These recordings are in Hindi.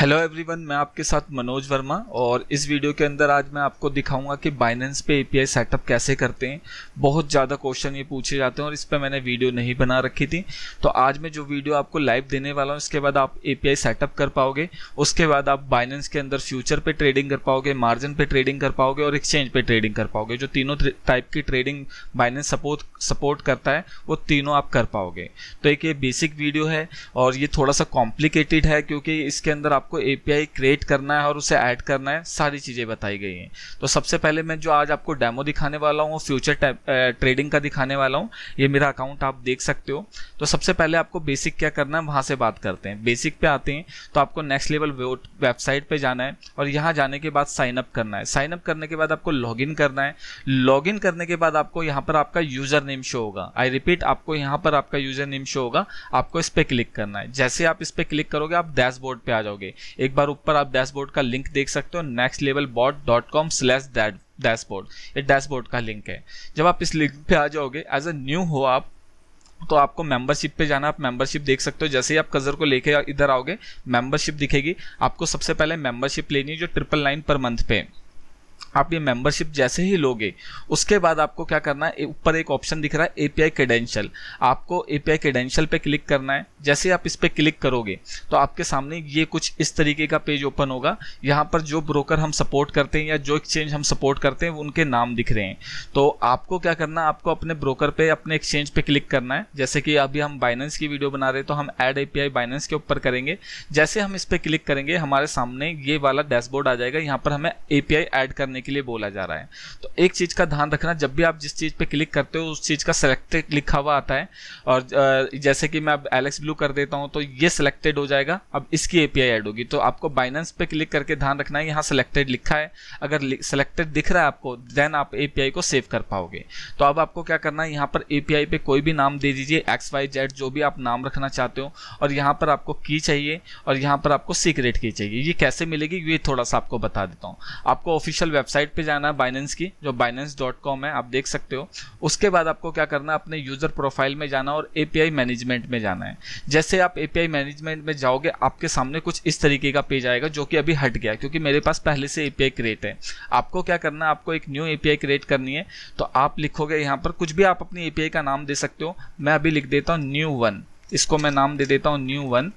हेलो एवरीवन मैं आपके साथ मनोज वर्मा और इस वीडियो के अंदर आज मैं आपको दिखाऊंगा कि बाइनेंस पे एपीआई सेटअप कैसे करते हैं बहुत ज़्यादा क्वेश्चन ये पूछे जाते हैं और इस पर मैंने वीडियो नहीं बना रखी थी तो आज मैं जो वीडियो आपको लाइव देने वाला हूँ इसके बाद आप एपीआई सेटअप कर पाओगे उसके बाद आप बाइनेंस के अंदर फ्यूचर पर ट्रेडिंग कर पाओगे मार्जिन पर ट्रेडिंग कर पाओगे और एक्सचेंज पर ट्रेडिंग कर पाओगे जो तीनों टाइप की ट्रेडिंग बाइनेंस सपोर्ट सपोर्ट करता है वो तीनों आप कर पाओगे तो एक ये बेसिक वीडियो है और ये थोड़ा सा कॉम्प्लिकेटेड है क्योंकि इसके अंदर आप आपको एपीआई क्रिएट करना है और उसे ऐड करना है सारी चीज़ें बताई गई हैं तो सबसे पहले मैं जो आज आपको डेमो दिखाने वाला हूँ फ्यूचर ट्रेडिंग का दिखाने वाला हूँ ये मेरा अकाउंट आप देख सकते हो तो सबसे पहले आपको बेसिक क्या करना है वहां से बात करते हैं बेसिक पे आते हैं तो आपको नेक्स्ट लेवल वेबसाइट पे जाना है और यहाँ जाने के बाद साइन अप करना है साइन अप करने के बाद आपको लॉग इन करना है लॉग इन करने के बाद आपको यहाँ पर आपका यूजर नेम शो होगा आई रिपीट आपको यहाँ पर आपका यूजर नेम शो होगा आपको इस पर क्लिक करना है जैसे आप इस पर क्लिक करोगे आप डैशबोर्ड पे आ जाओगे एक बार ऊपर आप डैशबोर्ड का लिंक देख सकते हो next level bot dot com slash dashboard ये डैशबोर्ड का लिंक है जब आप इस लिंक पे आ जाओगे एज अ न्यू हो आप तो आपको मेंबरशिप पे जाना आप मेंबरशिप देख सकते हो जैसे ही आप कजर को लेके इधर आओगे मेंबरशिप दिखेगी आपको सबसे पहले मेंबरशिप लेनी है जो ट्रिपल नाइन पर मंथ पे आप ये मेंबरशिप जैसे ही लोगे उसके बाद आपको क्या करना है ऊपर एक ऑप्शन दिख रहा है एपीआई क्रेडेंशियल आपको एपीआई क्रेडेंशियल पे क्लिक करना है जैसे आप इस पर क्लिक करोगे तो आपके सामने ये कुछ इस तरीके का पेज ओपन होगा यहाँ पर जो ब्रोकर हम सपोर्ट करते हैं या जो एक्सचेंज हम सपोर्ट करते हैं उनके नाम दिख रहे हैं तो आपको क्या करना है आपको अपने ब्रोकर पे अपने एक्सचेंज पे क्लिक करना है जैसे कि अभी हम बाइनेंस की वीडियो बना रहे हैं तो हम एड एपीआई बाइनेंस के ऊपर करेंगे जैसे हम इस पर क्लिक करेंगे हमारे सामने ये वाला डैशबोर्ड आ जाएगा यहाँ पर हमें एपीआई एड करने के लिए बोला जा रहा है तो एक चीज़ का ध्यान रखना जब भी आप जिस चीज़ पे क्लिक करते हो उस चीज़ का सिलेक्टेड लिखा हुआ आता है और जैसे कि मैं अब एलेक्स ब्लू कर देता हूं तो ये सिलेक्टेड हो जाएगा अब इसकी एपीआई ऐड होगी तो आपको बाइनेंस पे क्लिक करके ध्यान रखना है यहाँ सिलेक्टेड लिखा है अगर सिलेक्टेड दिख रहा है आपको देन आप एपीआई को सेव कर पाओगे तो अब आपको क्या करना है यहाँ पर एपीआई पे कोई भी नाम दे दीजिए एक्स वाई जेड जो भी आप नाम रखना चाहते हो और यहाँ पर आपको की चाहिए और यहाँ पर आपको सीक्रेट की चाहिए ये कैसे मिलेगी ये थोड़ा सा आपको बता देता हूँ आपको ऑफिशियल वेब वेबसाइट पे जाना बाइनेंस की जो बाइनेंस डॉट कॉम है आप देख सकते हो उसके बाद आपको क्या करना है अपने यूज़र प्रोफाइल में जाना और ए मैनेजमेंट में जाना है जैसे आप ए मैनेजमेंट में जाओगे आपके सामने कुछ इस तरीके का पेज आएगा जो कि अभी हट गया क्योंकि मेरे पास पहले से ए क्रिएट है आपको क्या करना है आपको एक न्यू ए क्रिएट करनी है तो आप लिखोगे यहाँ पर कुछ भी आप अपनी ए का नाम दे सकते हो मैं अभी लिख देता हूँ न्यू वन इसको मैं नाम दे देता हूँ न्यू वन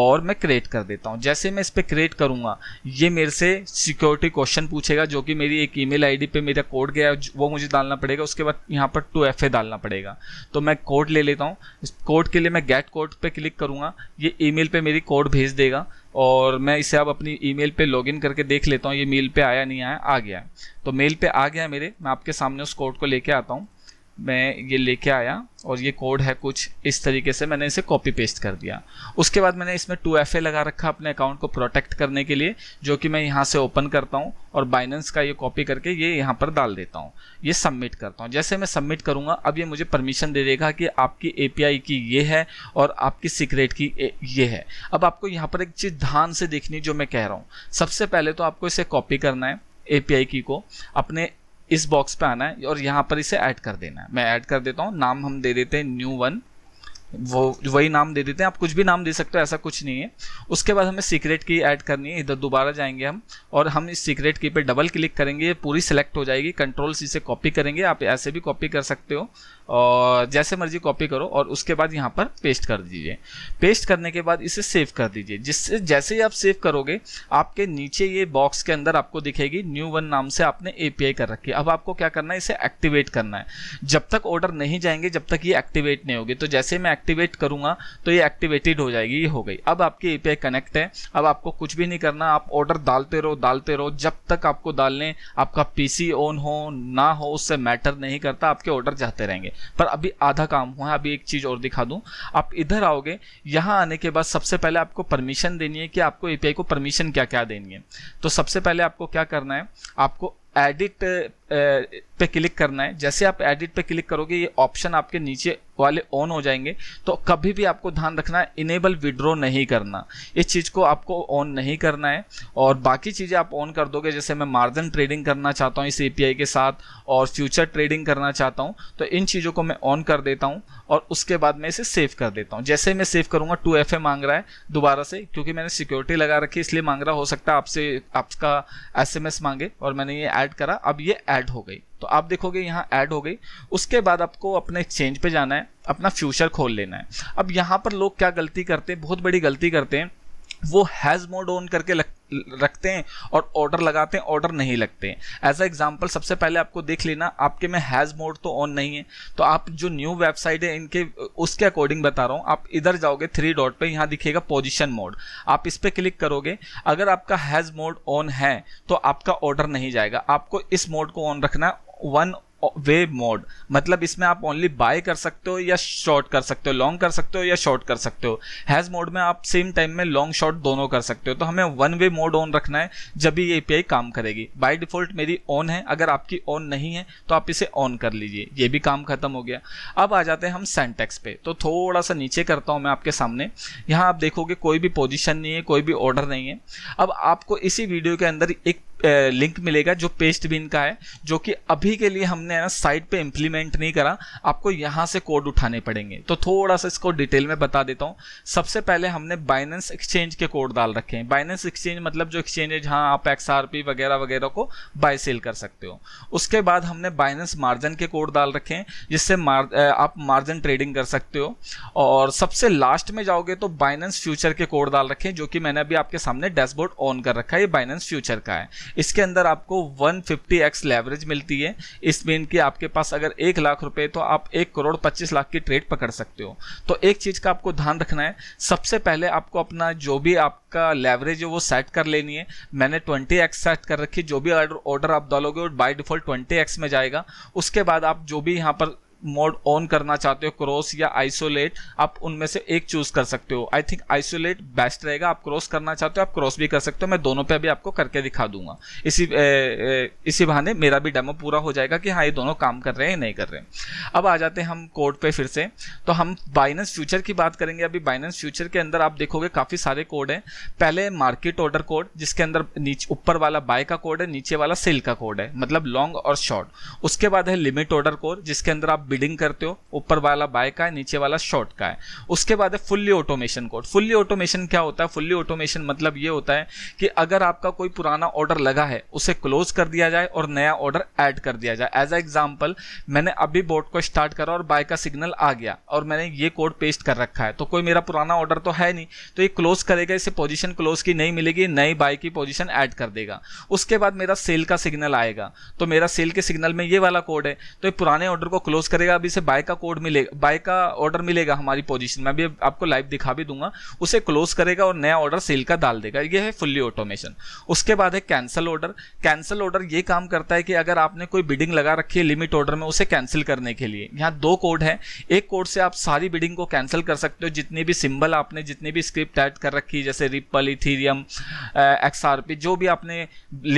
और मैं क्रिएट कर देता हूँ जैसे मैं इस पर क्रिएट करूँगा ये मेरे से सिक्योरिटी क्वेश्चन पूछेगा जो कि मेरी एक ईमेल आईडी पे मेरा कोड गया है वो मुझे डालना पड़ेगा उसके बाद यहाँ पर टू एफ डालना पड़ेगा तो मैं कोड ले लेता हूँ इस कोड के लिए मैं गेट कोड पर क्लिक करूँगा ये ई पर मेरी कोड भेज देगा और मैं इसे अब अपनी पर लॉग इन करके देख लेता हूँ ये मेल पर आया नहीं आया आ गया है तो मेल पर आ गया मेरे मैं आपके सामने उस कोड को लेके आता हूँ मैं ये लेके आया और ये कोड है कुछ इस तरीके से मैंने इसे कॉपी पेस्ट कर दिया उसके बाद मैंने इसमें टू एफ लगा रखा अपने अकाउंट को प्रोटेक्ट करने के लिए जो कि मैं यहाँ से ओपन करता हूँ और बाइनेंस का ये कॉपी करके ये यहाँ पर डाल देता हूँ ये सबमिट करता हूँ जैसे मैं सबमिट करूँगा अब ये मुझे परमिशन दे देगा कि आपकी ए की ये है और आपकी सीक्रेट की ये है अब आपको यहाँ पर एक चीज़ ध्यान से देखनी जो मैं कह रहा हूँ सबसे पहले तो आपको इसे कॉपी करना है ए की को अपने इस बॉक्स पे आना है और यहाँ पर इसे ऐड कर देना है मैं ऐड कर देता हूँ नाम हम दे देते हैं न्यू वन वो वही नाम दे देते हैं आप कुछ भी नाम दे सकते हो ऐसा कुछ नहीं है उसके बाद हमें सीक्रेट की ऐड करनी है इधर दोबारा जाएंगे हम और हम इस सीक्रेट की पे डबल क्लिक करेंगे पूरी सिलेक्ट हो जाएगी कंट्रोल सी से कॉपी करेंगे आप ऐसे भी कॉपी कर सकते हो और जैसे मर्जी कॉपी करो और उसके बाद यहाँ पर पेस्ट कर दीजिए पेस्ट करने के बाद इसे सेव कर दीजिए जिससे जैसे ही आप सेव करोगे आपके नीचे ये बॉक्स के अंदर आपको दिखेगी न्यू वन नाम से आपने ए कर रखी है अब आपको क्या करना है इसे एक्टिवेट करना है जब तक ऑर्डर नहीं जाएंगे जब तक ये एक्टिवेट नहीं होगी तो जैसे मैं एक्टिवेट करूँगा तो ये एक्टिवेटेड हो जाएगी ये हो गई अब आपकी ए कनेक्ट है अब आपको कुछ भी नहीं करना आप ऑर्डर डालते रहो डालते रहो जब तक आपको डालने आपका पी ऑन हो ना हो उससे मैटर नहीं करता आपके ऑर्डर जाते रहेंगे पर अभी आधा काम हुआ है अभी एक चीज़ और दिखा दूँ आप इधर आओगे यहाँ आने के बाद सबसे पहले आपको परमिशन देनी है कि आपको ए को परमिशन क्या क्या देनी है तो सबसे पहले आपको क्या करना है आपको एडिट पे क्लिक करना है जैसे आप एडिट पे क्लिक करोगे ये ऑप्शन आपके नीचे वाले ऑन हो जाएंगे तो कभी भी आपको ध्यान रखना है इनेबल विड्रो नहीं करना इस चीज़ को आपको ऑन नहीं करना है और बाकी चीज़ें आप ऑन कर दोगे जैसे मैं मार्जिन ट्रेडिंग करना चाहता हूँ इस ए के साथ और फ्यूचर ट्रेडिंग करना चाहता हूँ तो इन चीज़ों को मैं ऑन कर देता हूँ और उसके बाद मैं इसे सेव कर देता हूँ जैसे मैं सेव करूँगा टू एफ मांग रहा है दोबारा से क्योंकि मैंने सिक्योरिटी लगा रखी इसलिए मांग रहा हो सकता है आपसे आपका एस मांगे और मैंने ये ऐड करा अब ये एड ऐड हो गई तो आप देखोगे यहाँ ऐड हो गई उसके बाद आपको अपने एक्सचेंज पे जाना है अपना फ्यूचर खोल लेना है अब यहाँ पर लोग क्या गलती करते हैं बहुत बड़ी गलती करते हैं वो हैज़ मोड ऑन करके लग रखते हैं और ऑर्डर लगाते हैं ऑर्डर नहीं लगते हैं एज अ एग्जाम्पल सबसे पहले आपको देख लेना आपके में हैज़ मोड तो ऑन नहीं है तो आप जो न्यू वेबसाइट है इनके उसके अकॉर्डिंग बता रहा हूँ आप इधर जाओगे थ्री डॉट पर यहाँ दिखेगा पोजिशन मोड आप इस पर क्लिक करोगे अगर आपका हैज़ मोड ऑन है तो आपका ऑर्डर नहीं जाएगा आपको इस मोड को ऑन रखना वन वेव मोड मतलब इसमें आप ओनली बाय कर सकते हो या शॉर्ट कर सकते हो लॉन्ग कर सकते हो या शॉर्ट कर सकते हो हैज़ मोड में आप सेम टाइम में लॉन्ग शॉर्ट दोनों कर सकते हो तो हमें वन वे मोड ऑन रखना है जब भी ये ए काम करेगी बाई डिफ़ॉल्ट मेरी ऑन है अगर आपकी ऑन नहीं है तो आप इसे ऑन कर लीजिए ये भी काम खत्म हो गया अब आ जाते हैं हम सेंटेक्स पे तो थोड़ा सा नीचे करता हूँ मैं आपके सामने यहाँ आप देखोगे कोई भी पोजिशन नहीं है कोई भी ऑर्डर नहीं है अब आपको इसी वीडियो के अंदर एक लिंक मिलेगा जो पेस्ट बिन का है जो कि अभी के लिए हमने ना साइट पे इम्प्लीमेंट नहीं करा आपको यहाँ से कोड उठाने पड़ेंगे तो थोड़ा सा इसको डिटेल में बता देता हूँ सबसे पहले हमने बाइनेंस एक्सचेंज के कोड डाल रखे हैं बाइनेंस एक्सचेंज मतलब जो एक्सचेंज है जहाँ आप एक्स वगैरह वगैरह को बाय सेल कर सकते हो उसके बाद हमने बाइनेंस मार्जिन के कोड डाल रखे हैं जिससे मार, आप मार्जिन ट्रेडिंग कर सकते हो और सबसे लास्ट में जाओगे तो बाइनेंस फ्यूचर के कोड डाल रखे हैं जो कि मैंने अभी आपके सामने डैशबोर्ड ऑन कर रखा है ये बाइनेंस फ्यूचर का है इसके अंदर आपको 150x लेवरेज मिलती है इस मीन की आपके पास अगर एक लाख रुपए तो आप एक करोड़ पच्चीस लाख की ट्रेड पकड़ सकते हो तो एक चीज़ का आपको ध्यान रखना है सबसे पहले आपको अपना जो भी आपका लेवरेज है वो सेट कर लेनी है मैंने ट्वेंटी एक्स सेट कर रखी जो भी ऑर्डर आप डालोगे बाई डिफॉल्ट ट्वेंटी एक्स में जाएगा उसके बाद आप जो भी यहाँ पर मोड ऑन करना चाहते हो क्रॉस या आइसोलेट आप उनमें से एक चूज कर सकते हो आई थिंक आइसोलेट बेस्ट रहेगा आप क्रॉस करना चाहते हो आप क्रॉस भी कर सकते हो मैं दोनों पे अभी आपको करके दिखा दूंगा इसी ए, ए, इसी बहाने मेरा भी डेमो पूरा हो जाएगा कि हाँ ये दोनों काम कर रहे हैं नहीं कर रहे हैं अब आ जाते हैं हम कोड पे फिर से तो हम बाइनेंस फ्यूचर की बात करेंगे अभी बाइनेंस फ्यूचर के अंदर आप देखोगे काफ़ी सारे कोड हैं पहले मार्केट ऑर्डर कोड जिसके अंदर ऊपर वाला बाय का कोड है नीचे वाला सेल का कोड है मतलब लॉन्ग और शॉर्ट उसके बाद है लिमिट ऑर्डर कोड जिसके अंदर आप बिडिंग करते हो ऊपर वाला बाय का है नीचे वाला शॉर्ट का है उसके बाद है fully automation code fully automation क्या होता है फुल्ली ऑटोमेशन मतलब ये होता है कि अगर आपका कोई पुराना ऑर्डर लगा है उसे क्लोज कर दिया जाए और नया ऑर्डर ऐड कर दिया जाए एज अ एग्जाम्पल मैंने अभी बोर्ड को स्टार्ट करा और बाय का सिग्नल आ गया और मैंने ये कोड पेस्ट कर रखा है तो कोई मेरा पुराना ऑर्डर तो है नहीं तो ये क्लोज करेगा इसे पोजिशन क्लोज की नहीं मिलेगी नई बाय की पोजिशन ऐड कर देगा उसके बाद मेरा सेल का सिग्नल आएगा तो मेरा सेल के सिग्नल में ये वाला कोड है तो ये पुराने ऑर्डर को क्लोज करेगा अभी से बाय का कोड मिलेगा बाय का ऑर्डर मिलेगा हमारी पोजीशन में अभी आपको लाइव दिखा भी दूंगा उसे क्लोज करेगा और नया ऑर्डर सेल का डाल देगा ये है फुल्ली ऑटोमेशन उसके बाद है कैंसिल ऑर्डर कैंसिल ऑर्डर ये काम करता है कि अगर आपने कोई बिडिंग लगा रखी है लिमिट ऑर्डर में उसे कैंसिल करने के लिए यहाँ दो कोड है एक कोड से आप सारी बिडिंग को कैंसिल कर सकते हो जितनी भी सिंबल आपने जितनी भी स्क्रिप्ट एड कर रखी है जैसे रिपल इथीरियम एक्सआरपी जो भी आपने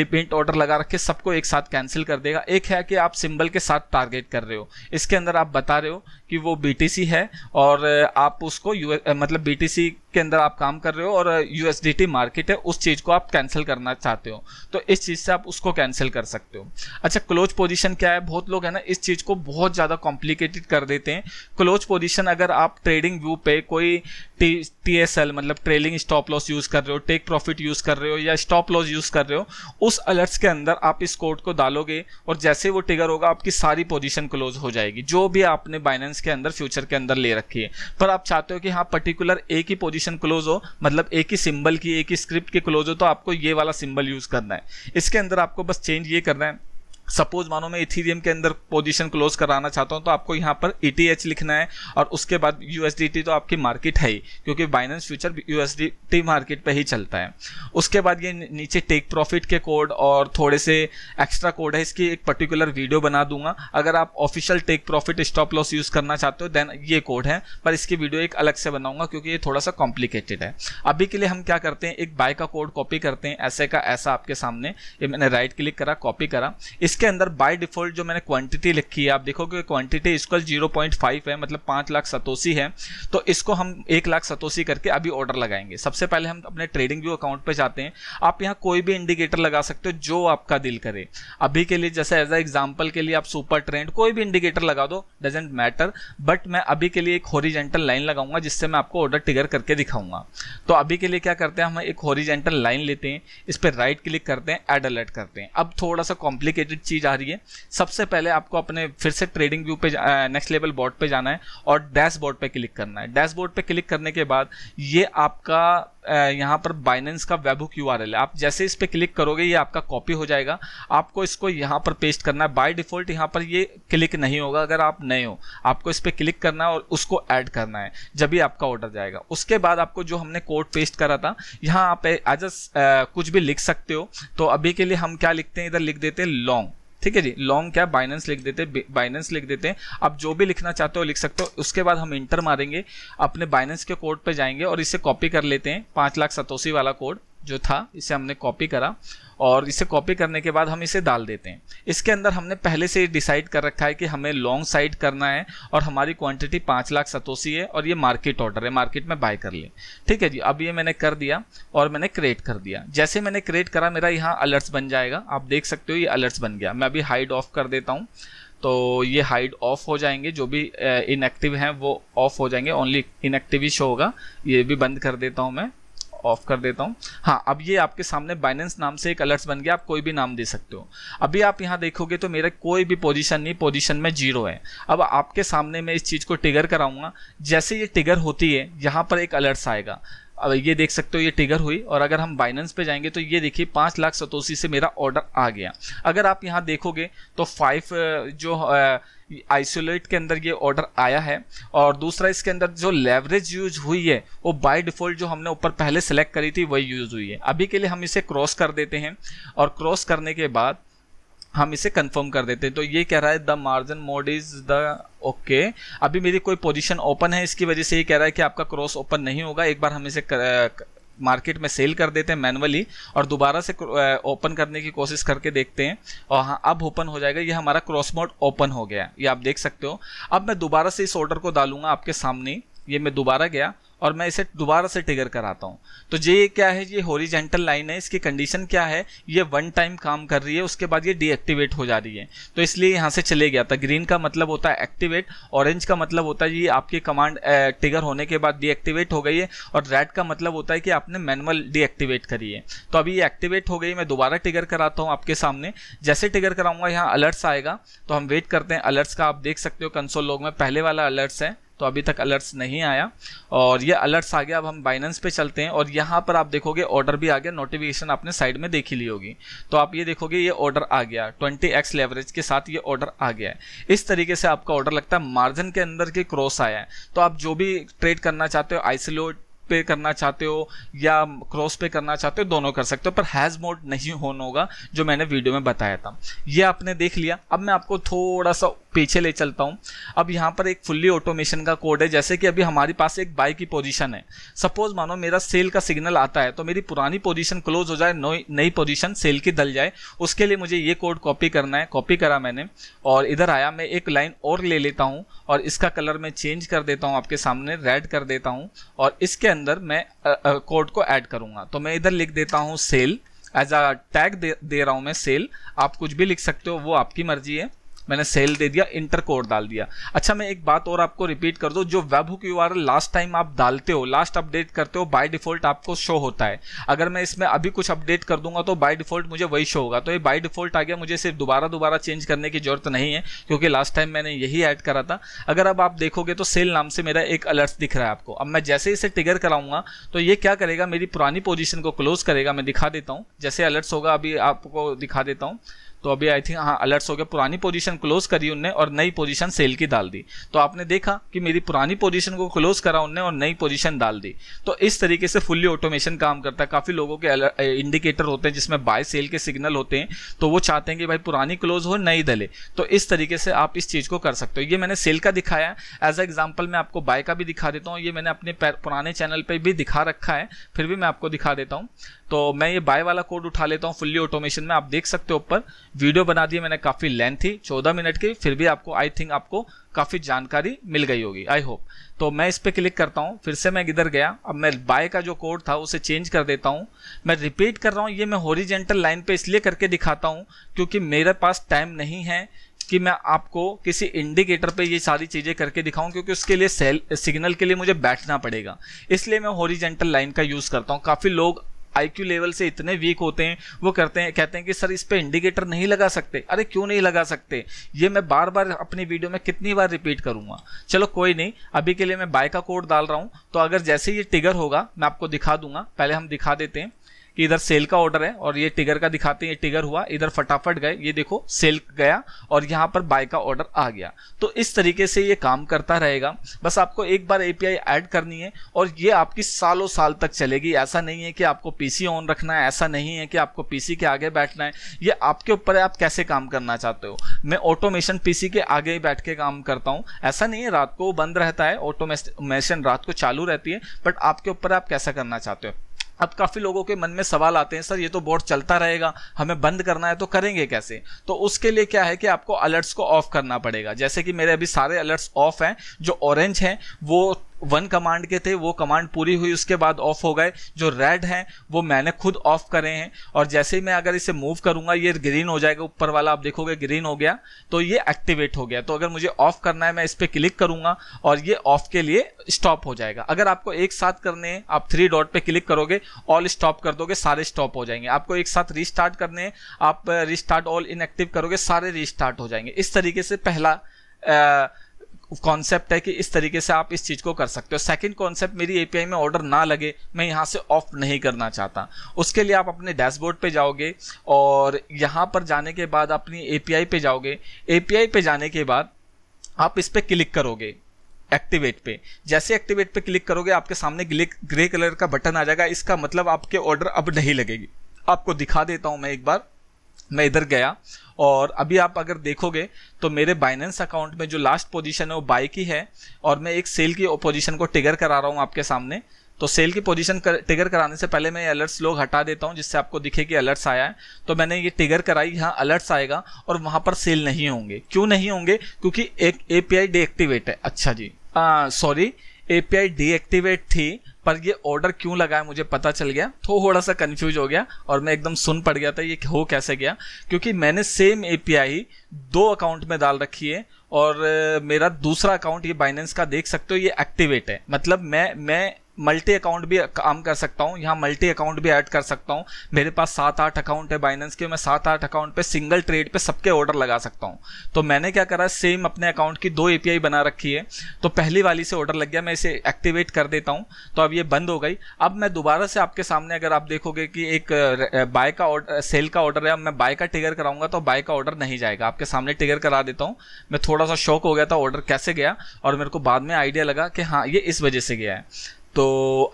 लिमिट ऑर्डर लगा रखे सबको एक साथ कैंसिल कर देगा एक है कि आप सिंबल के साथ टारगेट कर रहे हो इस इसके अंदर आप बता रहे हो कि वो बीटीसी है और आप उसको यू मतलब बीटीसी के अंदर आप काम कर रहे हो और यूएसडीटी मार्केट है उस चीज़ को आप कैंसिल करना चाहते हो तो इस चीज़ से आप उसको कैंसिल कर सकते हो अच्छा क्लोज पोजीशन क्या है बहुत लोग है ना इस चीज़ को बहुत ज़्यादा कॉम्प्लिकेटेड कर देते हैं क्लोज पोजीशन अगर आप ट्रेडिंग व्यू पे कोई टी टी एस एल मतलब ट्रेलिंग स्टॉप लॉस यूज़ कर रहे हो टेक प्रॉफिट यूज़ कर रहे हो या स्टॉप लॉस यूज़ कर रहे हो उस अलर्ट्स के अंदर आप इस कोड को डालोगे और जैसे वो टिगर होगा आपकी सारी पोजिशन क्लोज हो जाएगी जो भी आपने बाइनेंस प्लान्स के अंदर फ्यूचर के अंदर ले रखी है पर आप चाहते हो कि हाँ पर्टिकुलर एक ही पोजिशन क्लोज हो मतलब एक ही सिंबल की एक ही स्क्रिप्ट की क्लोज हो तो आपको ये वाला सिंबल यूज करना है इसके अंदर आपको बस चेंज ये करना है सपोज मानो मैं इथीरियम के अंदर पोजीशन क्लोज कराना चाहता हूँ तो आपको यहाँ पर ई e लिखना है और उसके बाद यू तो आपकी मार्केट है ही क्योंकि बाइनेंस फ्यूचर यू मार्केट पर ही चलता है उसके बाद ये नीचे टेक प्रॉफिट के कोड और थोड़े से एक्स्ट्रा कोड है इसकी एक पर्टिकुलर वीडियो बना दूंगा अगर आप official take profit stop loss use करना चाहते हो देन ये कोड है पर इसकी वीडियो एक अलग से बनाऊंगा क्योंकि ये थोड़ा सा कॉम्प्लिकेटेड है अभी के लिए हम क्या करते हैं एक बाय का कोड कॉपी करते हैं ऐसे का ऐसा आपके सामने ये मैंने राइट क्लिक करा कॉपी करा इस इसके अंदर बाय डिफॉल्ट जो मैंने क्वांटिटी लिखी है आप कि क्वांटिटी इसको जीरो पॉइंट फाइव है मतलब पांच लाख सतोसी है तो इसको हम एक लाख सतोसी करके अभी ऑर्डर लगाएंगे सबसे पहले हम अपने ट्रेडिंग व्यू अकाउंट पर जाते हैं आप यहाँ कोई भी इंडिकेटर लगा सकते हो जो आपका दिल करे अभी के लिए जैसे एज ए एग्जाम्पल के लिए आप सुपर ट्रेंड कोई भी इंडिकेटर लगा दो डजेंट मैटर बट मैं अभी के लिए एक होरिजेंटल लाइन लगाऊंगा जिससे मैं आपको ऑर्डर टिगर करके दिखाऊंगा तो अभी के लिए क्या करते हैं हम एक होरिजेंटल लाइन लेते हैं इस पर राइट क्लिक करते हैं एड अलर्ट करते हैं अब थोड़ा सा कॉम्प्लिकेटेड चीज़ आ रही है सबसे पहले आपको अपने फिर से ट्रेडिंग व्यू पे नेक्स्ट लेवल बोर्ड पे जाना है और डैशबोर्ड पे क्लिक करना है डैशबोर्ड पे क्लिक करने के बाद ये आपका यहाँ पर बाइनेंस का वेब क्यू आर आप जैसे इस पर क्लिक करोगे ये आपका कॉपी हो जाएगा आपको इसको यहाँ पर पेस्ट करना है बाय डिफ़ॉल्ट यहाँ पर ये क्लिक नहीं होगा अगर आप नए हो आपको इस पर क्लिक करना है और उसको ऐड करना है जब भी आपका ऑर्डर जाएगा उसके बाद आपको जो हमने कोड पेस्ट करा था यहाँ आप एज कुछ भी लिख सकते हो तो अभी के लिए हम क्या लिखते हैं इधर लिख देते हैं लॉन्ग ठीक है जी लॉन्ग क्या बाइनेंस लिख देते बाइनेंस लिख देते हैं आप जो भी लिखना चाहते हो लिख सकते हो उसके बाद हम इंटर मारेंगे अपने बाइनेंस के कोड पर जाएंगे और इसे कॉपी कर लेते हैं पांच लाख सतोसी वाला कोड जो था इसे हमने कॉपी करा और इसे कॉपी करने के बाद हम इसे डाल देते हैं इसके अंदर हमने पहले से डिसाइड कर रखा है कि हमें लॉन्ग साइड करना है और हमारी क्वांटिटी पाँच लाख सतोसी है और ये मार्केट ऑर्डर है मार्केट में बाय कर ले ठीक है जी अब ये मैंने कर दिया और मैंने क्रिएट कर दिया जैसे मैंने क्रिएट करा मेरा यहाँ अलर्ट्स बन जाएगा आप देख सकते हो ये अलर्ट्स बन गया मैं अभी हाइड ऑफ कर देता हूँ तो ये हाइड ऑफ हो जाएंगे जो भी इनएक्टिव हैं वो ऑफ हो जाएंगे ओनली इनएक्टिव ही शो होगा ये भी बंद कर देता हूँ मैं ऑफ कर देता हूँ हाँ अब ये आपके सामने बाइनेंस नाम से एक अलर्ट्स बन गया आप कोई भी नाम दे सकते हो अभी आप यहाँ देखोगे तो मेरा कोई भी पोजिशन नहीं पोजिशन में जीरो है अब आपके सामने मैं इस चीज़ को टिगर कराऊंगा जैसे ये टिगर होती है यहाँ पर एक अलर्ट्स आएगा अब ये देख सकते हो ये टिगर हुई और अगर हम बाइनेंस पे जाएंगे तो ये देखिए पाँच लाख सतोसी से मेरा ऑर्डर आ गया अगर आप यहाँ देखोगे तो फाइव जो आइसोलेट के अंदर ये ऑर्डर आया है और दूसरा इसके अंदर जो लेवरेज यूज हुई है वो बाय डिफॉल्ट जो हमने ऊपर पहले सेलेक्ट करी थी वही यूज हुई है अभी के लिए हम इसे क्रॉस कर देते हैं और क्रॉस करने के बाद हम इसे कंफर्म कर देते हैं तो ये कह रहा है the margin mode is the okay अभी मेरी कोई पोजीशन ओपन है इसकी वजह से ये कह रहा है कि आपका क्रॉस ओपन नहीं होगा एक बार हम इसे कर, मार्केट में सेल कर देते हैं मैनुअली और दोबारा से ओपन करने की कोशिश करके देखते हैं और हाँ अब ओपन हो जाएगा ये हमारा क्रॉस मोड ओपन हो गया ये आप देख सकते हो अब मैं दोबारा से इस ऑर्डर को डालूंगा आपके सामने ये मैं दोबारा गया और मैं इसे दोबारा से ट्रिगर कराता हूँ तो ये क्या है ये होरिजेंटल लाइन है इसकी कंडीशन क्या है ये वन टाइम काम कर रही है उसके बाद ये डीएक्टिवेट हो जा रही है तो इसलिए यहाँ से चले गया था ग्रीन का मतलब होता है एक्टिवेट ऑरेंज का मतलब होता है ये आपकी कमांड ट्रिगर होने के बाद डीएक्टिवेट हो गई है और रेड का मतलब होता है कि आपने मैनुअल डीएक्टिवेट करी है तो अभी ये एक्टिवेट हो गई मैं दोबारा ट्रिगर कराता हूँ आपके सामने जैसे ट्रिगर कराऊंगा यहाँ अलर्ट्स आएगा तो हम वेट करते हैं अलर्ट्स का आप देख सकते हो कंसोल लोग में पहले वाला अलर्ट्स है तो अभी तक अलर्ट्स नहीं आया और ये अलर्ट्स आ गया अब हम बाइनेंस पे चलते हैं और यहाँ पर आप देखोगे ऑर्डर भी आ गया नोटिफिकेशन आपने साइड में देखी ली होगी तो आप ये देखोगे ये ऑर्डर आ गया 20x लेवरेज के साथ ये ऑर्डर आ गया है इस तरीके से आपका ऑर्डर लगता है मार्जिन के अंदर के क्रॉस आया है तो आप जो भी ट्रेड करना चाहते हो आइसोलेट पे करना चाहते हो या क्रॉस पे करना चाहते हो दोनों कर सकते हो पर हैज़ मोड नहीं होना होगा जो मैंने वीडियो में बताया था ये आपने देख लिया अब मैं आपको थोड़ा सा पीछे ले चलता हूँ अब यहाँ पर एक फुल्ली ऑटोमेशन का कोड है जैसे कि अभी हमारे पास एक बाई की पोजीशन है सपोज मानो मेरा सेल का सिग्नल आता है तो मेरी पुरानी पोजीशन क्लोज हो जाए नई पोजीशन सेल की दल जाए उसके लिए मुझे ये कोड कॉपी करना है कॉपी करा मैंने और इधर आया मैं एक लाइन और ले लेता हूँ और इसका कलर मैं चेंज कर देता हूँ आपके सामने रेड कर देता हूँ और इसके अंदर मैं कोड को ऐड करूंगा तो मैं इधर लिख देता हूं सेल एज अ टैग दे, रहा हूं मैं सेल आप कुछ भी लिख सकते हो वो आपकी मर्जी है मैंने सेल दे दिया इंटर कोड डाल दिया अच्छा मैं एक बात और आपको रिपीट कर दूँ जो webhook you last time आप डालते हो लास्ट अपडेट करते हो बाय डिफॉल्ट आपको शो होता है अगर मैं इसमें अभी कुछ अपडेट कर दूंगा तो बाय डिफॉल्ट मुझे वही शो होगा तो ये बाय डिफॉल्ट आ गया मुझे सिर्फ दोबारा दोबारा चेंज करने की जरूरत नहीं है क्योंकि लास्ट टाइम मैंने यही ऐड करा था अगर अब आप देखोगे तो सेल नाम से मेरा एक अलर्ट दिख रहा है आपको अब मैं जैसे इसे टिगर कराऊंगा तो ये क्या करेगा मेरी पुरानी पोजिशन को क्लोज करेगा मैं दिखा देता हूँ जैसे अलर्ट्स होगा अभी आपको दिखा देता हूँ तो अभी आई थिंक हाँ अलर्ट्स हो गया पुरानी पोजीशन पोजीशन क्लोज करी उनने और नई पोजीशन सेल की डाल दी तो आपने देखा कि मेरी पुरानी पोजीशन को क्लोज करा उनने और नई पोजीशन डाल दी तो इस तरीके से फुल्ली ऑटोमेशन काम करता है काफ़ी लोगों के इंडिकेटर होते हैं जिसमें बाय सेल के सिग्नल होते हैं तो वो चाहते हैं कि भाई पुरानी क्लोज हो नई डले तो इस तरीके से आप इस चीज़ को कर सकते हो ये मैंने सेल का दिखाया एज एग्जाम्पल मैं आपको बाय का भी दिखा देता हूँ ये मैंने अपने पुराने चैनल पर भी दिखा रखा है फिर भी मैं आपको दिखा देता हूँ तो मैं ये बाय वाला कोड उठा लेता हूँ फुल्ली ऑटोमेशन में आप देख सकते हो ऊपर वीडियो बना दी मैंने काफ़ी लेंथ थी चौदह मिनट की फिर भी आपको आई थिंक आपको काफ़ी जानकारी मिल गई होगी आई होप तो मैं इस पर क्लिक करता हूँ फिर से मैं इधर गया अब मैं बाय का जो कोड था उसे चेंज कर देता हूँ मैं रिपीट कर रहा हूँ ये मैं होरिजेंटल लाइन पे इसलिए करके दिखाता हूँ क्योंकि मेरे पास टाइम नहीं है कि मैं आपको किसी इंडिकेटर पे ये सारी चीज़ें करके दिखाऊं क्योंकि उसके लिए सेल सिग्नल के लिए मुझे बैठना पड़ेगा इसलिए मैं होरिजेंटल लाइन का यूज़ करता हूँ काफ़ी लोग आईक्यू लेवल से इतने वीक होते हैं वो करते हैं कहते हैं कि सर इस पर इंडिकेटर नहीं लगा सकते अरे क्यों नहीं लगा सकते ये मैं बार बार अपनी वीडियो में कितनी बार रिपीट करूंगा चलो कोई नहीं अभी के लिए मैं बाय का कोड डाल रहा हूं तो अगर जैसे ये टिगर होगा मैं आपको दिखा दूंगा पहले हम दिखा देते हैं कि इधर सेल का ऑर्डर है और ये टिगर का दिखाते हैं ये टिगर हुआ इधर फटाफट गए ये देखो सेल गया और यहाँ पर बाय का ऑर्डर आ गया तो इस तरीके से ये काम करता रहेगा बस आपको एक बार एपीआई ऐड करनी है और ये आपकी सालों साल तक चलेगी ऐसा नहीं है कि आपको पीसी ऑन रखना है ऐसा नहीं है कि आपको पीसी के आगे बैठना है ये आपके ऊपर आप कैसे काम करना चाहते हो मैं ऑटोमेशन पीसी के आगे ही बैठ के काम करता हूँ ऐसा नहीं है रात को बंद रहता है ऑटोमेशन रात को चालू रहती है बट आपके ऊपर आप कैसा करना चाहते हो अब काफ़ी लोगों के मन में सवाल आते हैं सर ये तो बोर्ड चलता रहेगा हमें बंद करना है तो करेंगे कैसे तो उसके लिए क्या है कि आपको अलर्ट्स को ऑफ करना पड़ेगा जैसे कि मेरे अभी सारे अलर्ट्स ऑफ हैं जो ऑरेंज हैं वो वन कमांड के थे वो कमांड पूरी हुई उसके बाद ऑफ हो गए जो रेड हैं वो मैंने खुद ऑफ करे हैं और जैसे ही मैं अगर इसे मूव करूंगा ये ग्रीन हो जाएगा ऊपर वाला आप देखोगे ग्रीन हो गया तो ये एक्टिवेट हो गया तो अगर मुझे ऑफ करना है मैं इस पर क्लिक करूंगा और ये ऑफ के लिए स्टॉप हो जाएगा अगर आपको एक साथ करने हैं आप थ्री डॉट पर क्लिक करोगे ऑल स्टॉप कर दोगे सारे स्टॉप हो जाएंगे आपको एक साथ रिस्टार्ट करने हैं आप रिस्टार्ट ऑल इनएक्टिव करोगे सारे रिस्टार्ट हो जाएंगे इस तरीके से पहला आ, कॉन्सेप्ट है कि इस तरीके से आप इस चीज़ को कर सकते हो सेकंड कॉन्सेप्ट मेरी एपीआई में ऑर्डर ना लगे मैं यहाँ से ऑफ नहीं करना चाहता उसके लिए आप अपने डैशबोर्ड पे जाओगे और यहाँ पर जाने के बाद अपनी एपीआई पे जाओगे एपीआई पे जाने के बाद आप इस पर क्लिक करोगे एक्टिवेट पे जैसे एक्टिवेट पे क्लिक करोगे आपके सामने ग्रे कलर का बटन आ जाएगा इसका मतलब आपके ऑर्डर अब नहीं लगेगी आपको दिखा देता हूँ मैं एक बार मैं इधर गया और अभी आप अगर देखोगे तो मेरे बाइनेंस अकाउंट में जो लास्ट पोजीशन है वो बाई की है और मैं एक सेल की पोजीशन को टिगर करा रहा हूँ आपके सामने तो सेल की पोजीशन कर, टिगर कराने से पहले मैं अलर्ट्स लोग हटा देता हूँ जिससे आपको दिखे कि अलर्ट्स आया है तो मैंने ये टिगर कराई यहाँ अलर्ट्स आएगा और वहाँ पर सेल नहीं होंगे क्यों नहीं होंगे क्योंकि एक ए पी आई डीएक्टिवेट है अच्छा जी सॉरी एपीआई डीएक्टिवेट थी पर ये ऑर्डर क्यों लगाया मुझे पता चल गया थोड़ा सा कंफ्यूज हो गया और मैं एकदम सुन पड़ गया था ये हो कैसे गया क्योंकि मैंने सेम एपीआई दो अकाउंट में डाल रखी है और मेरा दूसरा अकाउंट ये बाइनेंस का देख सकते हो ये एक्टिवेट है मतलब मैं मैं मल्टी अकाउंट भी काम कर सकता हूँ यहाँ मल्टी अकाउंट भी ऐड कर सकता हूँ मेरे पास सात आठ अकाउंट है बाइनेंस के मैं सात आठ अकाउंट पे सिंगल ट्रेड पे सबके ऑर्डर लगा सकता हूँ तो मैंने क्या करा सेम अपने अकाउंट की दो ए बना रखी है तो पहली वाली से ऑर्डर लग गया मैं इसे एक्टिवेट कर देता हूँ तो अब ये बंद हो गई अब मैं दोबारा से आपके सामने अगर आप देखोगे कि एक बाय का ऑर्डर सेल का ऑर्डर है अब मैं बाय का टिगर कराऊंगा तो बाय का ऑर्डर नहीं जाएगा आपके सामने टिगर करा देता हूँ मैं थोड़ा सा शौक हो गया था ऑर्डर कैसे गया और मेरे को बाद में आइडिया लगा कि हाँ ये इस वजह से गया है तो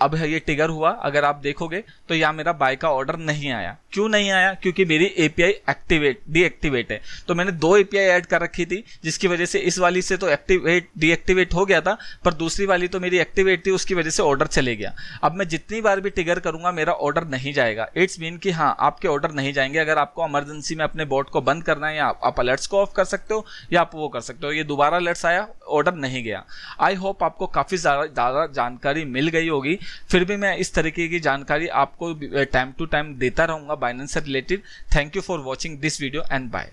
अब ये टिगर हुआ अगर आप देखोगे तो यहाँ मेरा बाय का ऑर्डर नहीं आया क्यों नहीं आया क्योंकि मेरी एपीआई एक्टिवेट डीएक्टिवेट है तो मैंने दो एपीआई ऐड कर रखी थी जिसकी वजह से इस वाली से तो एक्टिवेट डीएक्टिवेट हो गया था पर दूसरी वाली तो मेरी एक्टिवेट थी उसकी वजह से ऑर्डर चले गया अब मैं जितनी बार भी टिगर करूंगा मेरा ऑर्डर नहीं जाएगा इट्स मीन की हाँ आपके ऑर्डर नहीं जाएंगे अगर आपको इमरजेंसी में अपने बोर्ड को बंद करना है या आप अलर्ट्स को ऑफ कर सकते हो या आप वो कर सकते हो ये दोबारा अलर्ट्स आया ऑर्डर नहीं गया आई होप आपको काफ़ी ज़्यादा जानकारी मिल गई होगी फिर भी मैं इस तरीके की जानकारी आपको टाइम टू टाइम देता रहूंगा बाइनेंस से related thank you for watching this video and bye